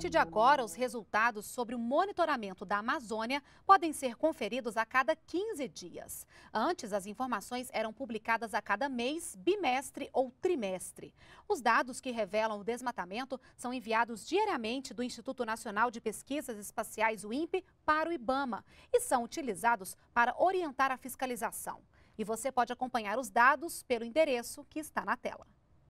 partir de agora, os resultados sobre o monitoramento da Amazônia podem ser conferidos a cada 15 dias. Antes, as informações eram publicadas a cada mês, bimestre ou trimestre. Os dados que revelam o desmatamento são enviados diariamente do Instituto Nacional de Pesquisas Espaciais, o INPE, para o IBAMA e são utilizados para orientar a fiscalização. E você pode acompanhar os dados pelo endereço que está na tela.